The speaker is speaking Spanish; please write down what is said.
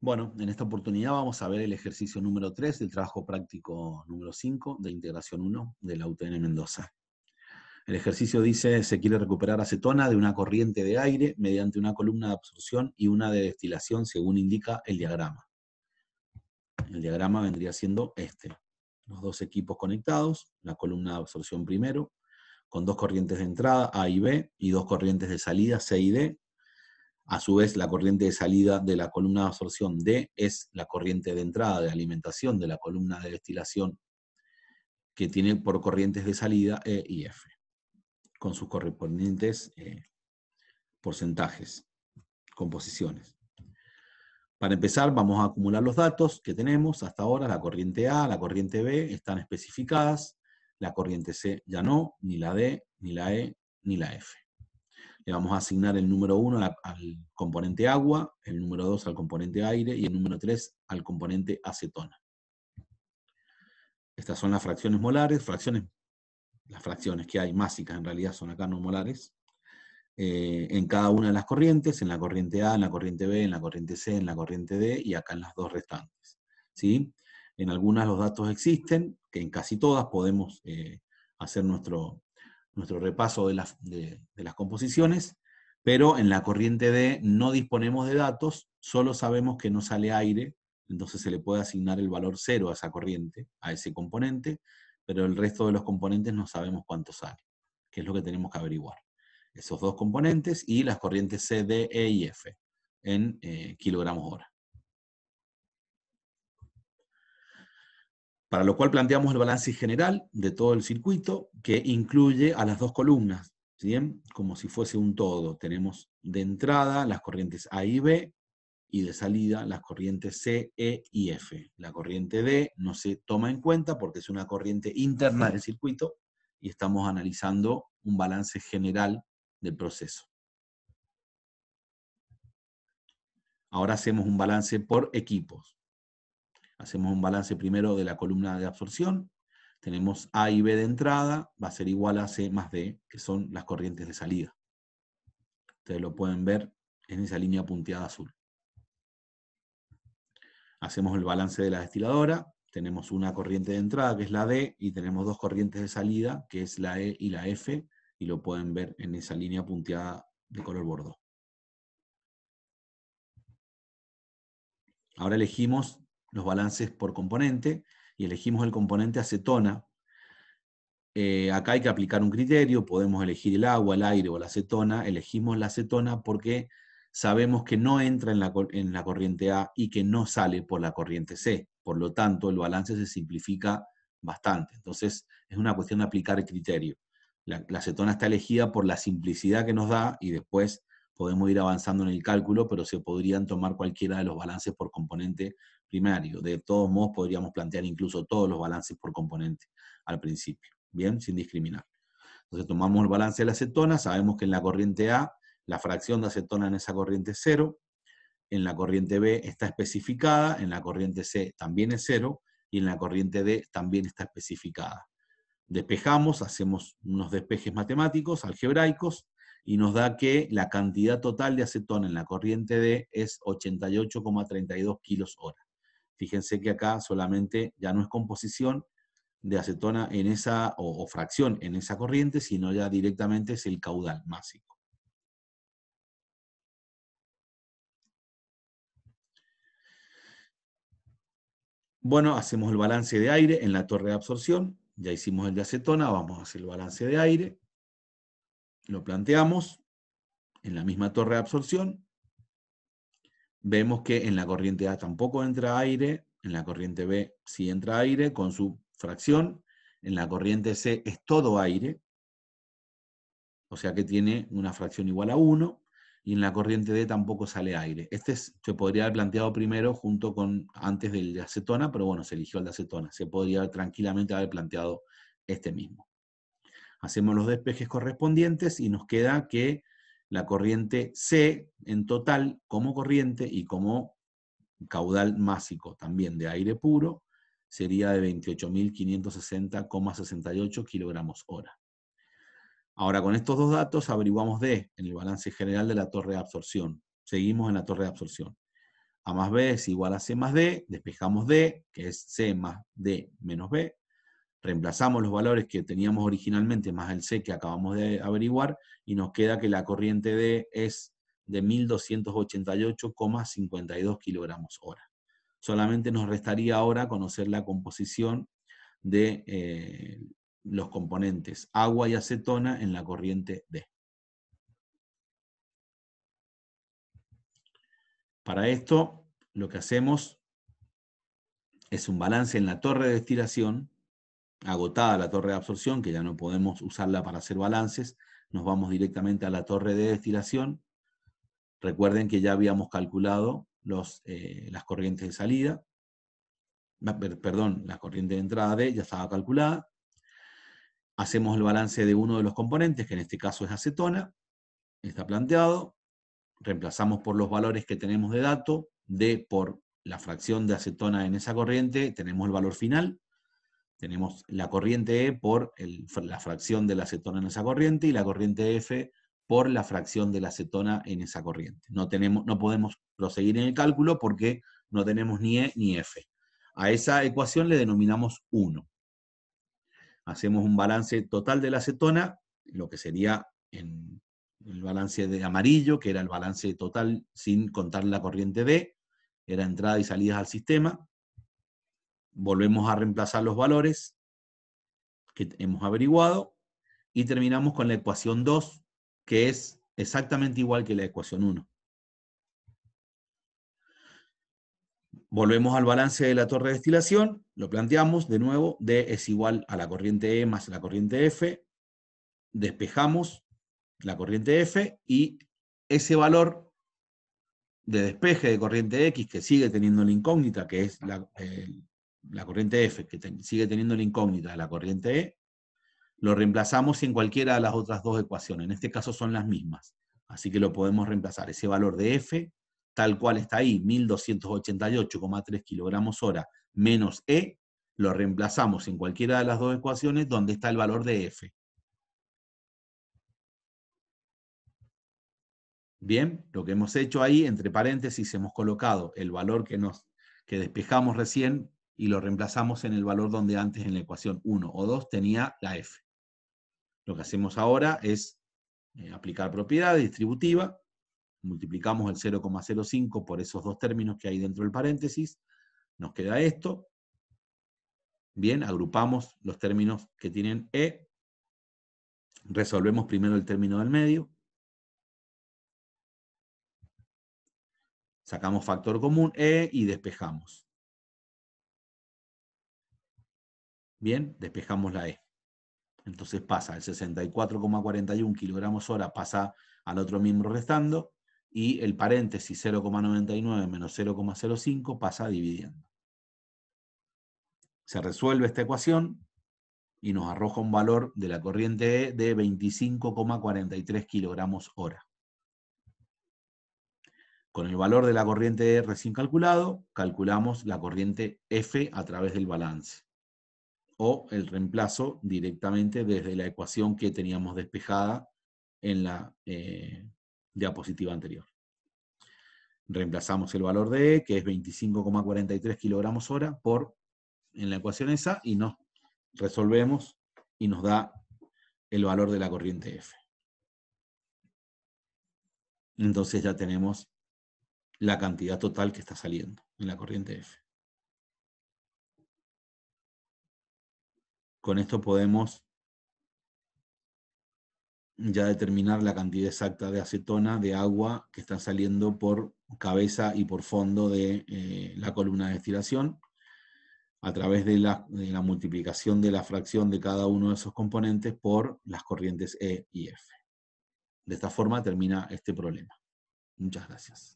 Bueno, en esta oportunidad vamos a ver el ejercicio número 3 del trabajo práctico número 5 de integración 1 de la UTN Mendoza. El ejercicio dice, se quiere recuperar acetona de una corriente de aire mediante una columna de absorción y una de destilación según indica el diagrama. El diagrama vendría siendo este. Los dos equipos conectados, la columna de absorción primero, con dos corrientes de entrada A y B y dos corrientes de salida C y D a su vez, la corriente de salida de la columna de absorción D es la corriente de entrada de alimentación de la columna de destilación que tiene por corrientes de salida E y F, con sus correspondientes eh, porcentajes, composiciones. Para empezar, vamos a acumular los datos que tenemos hasta ahora, la corriente A, la corriente B, están especificadas, la corriente C ya no, ni la D, ni la E, ni la F le vamos a asignar el número 1 al componente agua, el número 2 al componente aire y el número 3 al componente acetona. Estas son las fracciones molares, fracciones, las fracciones que hay másicas en realidad son acá no molares, eh, en cada una de las corrientes, en la corriente A, en la corriente B, en la corriente C, en la corriente D y acá en las dos restantes. ¿sí? En algunas los datos existen, que en casi todas podemos eh, hacer nuestro, nuestro repaso de las, composiciones, pero en la corriente D no disponemos de datos, solo sabemos que no sale aire, entonces se le puede asignar el valor cero a esa corriente, a ese componente, pero el resto de los componentes no sabemos cuánto sale, que es lo que tenemos que averiguar. Esos dos componentes y las corrientes C, D, E y F en eh, kilogramos hora. para lo cual planteamos el balance general de todo el circuito, que incluye a las dos columnas, ¿sí? como si fuese un todo. Tenemos de entrada las corrientes A y B, y de salida las corrientes C, E y F. La corriente D no se toma en cuenta porque es una corriente interna del circuito y estamos analizando un balance general del proceso. Ahora hacemos un balance por equipos. Hacemos un balance primero de la columna de absorción. Tenemos A y B de entrada, va a ser igual a C más D, que son las corrientes de salida. Ustedes lo pueden ver en esa línea punteada azul. Hacemos el balance de la destiladora, tenemos una corriente de entrada, que es la D, y tenemos dos corrientes de salida, que es la E y la F, y lo pueden ver en esa línea punteada de color bordo. Ahora elegimos los balances por componente y elegimos el componente acetona. Eh, acá hay que aplicar un criterio, podemos elegir el agua, el aire o la acetona. Elegimos la acetona porque sabemos que no entra en la, corriente A y que no sale por la corriente C. Por lo tanto, el balance se simplifica bastante. Entonces, es una cuestión de aplicar el criterio. La, la acetona está elegida por la simplicidad que nos da y después podemos ir avanzando en el cálculo, pero se podrían tomar cualquiera de los balances por componente primario. De todos modos, podríamos plantear incluso todos los balances por componente al principio, ¿bien? Sin discriminar. Entonces tomamos el balance de la acetona, sabemos que en la corriente A, la fracción de acetona en esa corriente es cero, en la corriente B está especificada, en la corriente C también es cero, y en la corriente D también está especificada. Despejamos, hacemos unos despejes matemáticos, algebraicos, y nos da que la cantidad total de acetona en la corriente D es 88,32 kilos hora. Fíjense que acá solamente ya no es composición de acetona en esa, o, o fracción en esa corriente, sino ya directamente es el caudal másico. Bueno, hacemos el balance de aire en la torre de absorción. Ya hicimos el de acetona, vamos a hacer el balance de aire lo planteamos en la misma torre de absorción. Vemos que en la corriente A tampoco entra aire, en la corriente B sí entra aire con su fracción, en la corriente C es todo aire, o sea que tiene una fracción igual a 1, y en la corriente D tampoco sale aire. Este se podría haber planteado primero junto con antes del de acetona, pero bueno, se eligió el de acetona. Se podría tranquilamente haber planteado este mismo hacemos los despejes correspondientes y nos queda que la corriente C en total como corriente y como caudal másico también de aire puro sería de 28.560,68 kilogramos hora. Ahora, con estos dos datos averiguamos D en el balance general de la torre de absorción. Seguimos en la torre de absorción. A más B es igual a C más D, despejamos D, que es C más D menos B, reemplazamos los valores que teníamos originalmente más el C que acabamos de averiguar y nos queda que la corriente D es de 1288,52 kilogramos hora. Solamente nos restaría ahora conocer la composición de eh, los componentes agua y acetona en la corriente D. Para esto, lo que hacemos es un balance en la torre de destilación agotada la torre de absorción, que ya no podemos usarla para hacer balances, nos vamos directamente a la torre de destilación. Recuerden que ya habíamos calculado los, eh, las corrientes de salida, ah, perdón, la corriente de entrada D ya estaba calculada. Hacemos el balance de uno de los componentes, que en este caso es acetona, está planteado. Reemplazamos por los valores que tenemos de dato, D por la fracción de acetona en esa corriente, tenemos el valor final. Tenemos la corriente E por la fracción de la acetona en esa corriente y la corriente F por la fracción de la acetona en esa corriente. No, tenemos, no podemos proseguir en el cálculo porque no tenemos ni E ni F. A esa ecuación le denominamos 1. Hacemos un balance total de la acetona, lo que sería en el balance de amarillo, que era el balance total sin contar la corriente D, era entrada y salida al sistema, volvemos a reemplazar los valores que hemos averiguado y terminamos con la ecuación 2, que es exactamente igual que la ecuación 1. Volvemos al balance de la torre de destilación, lo planteamos de nuevo, D es igual a la corriente E más la corriente F, despejamos la corriente F y ese valor de despeje de corriente X que sigue teniendo la incógnita, que es la, la corriente F, que sigue teniendo la incógnita de la corriente E, lo reemplazamos en cualquiera de las otras dos ecuaciones. En este caso son las mismas. Así que lo podemos reemplazar. Ese valor de F, tal cual está ahí, 1288,3 kilogramos hora menos E, lo reemplazamos en cualquiera de las dos ecuaciones donde está el valor de F. Bien, lo que hemos hecho ahí, entre paréntesis, hemos colocado el valor que, nos, que despejamos recién y lo reemplazamos en el valor donde antes en la ecuación 1 o 2 tenía la f. Lo que hacemos ahora es eh, aplicar propiedad distributiva, multiplicamos el 0,05 por esos dos términos que hay dentro del paréntesis, nos queda esto. Bien, agrupamos los términos que tienen E, resolvemos primero el término del medio, sacamos factor común E y despejamos. Bien, despejamos la E. Entonces pasa el 64,41 kilogramos hora, pasa al otro miembro restando, y el paréntesis 0,99 menos 0,05 pasa dividiendo. Se resuelve esta ecuación y nos arroja un valor de la corriente E de 25,43 kilogramos hora. Con el valor de la corriente E recién calculado, calculamos la corriente F a través del balance o el reemplazo directamente desde la ecuación que teníamos despejada en la eh, diapositiva anterior. Reemplazamos el valor de E, que es 25,43 kilogramos hora, por en la ecuación esa, y nos resolvemos y nos da el valor de la corriente F. Entonces ya tenemos la cantidad total que está saliendo en la corriente F. con esto podemos ya determinar la cantidad exacta de acetona, de agua que está saliendo por cabeza y por fondo de eh, la columna de destilación a través de la, multiplicación de la fracción de cada uno de esos componentes por las corrientes E y F. De esta forma termina este problema. Muchas gracias.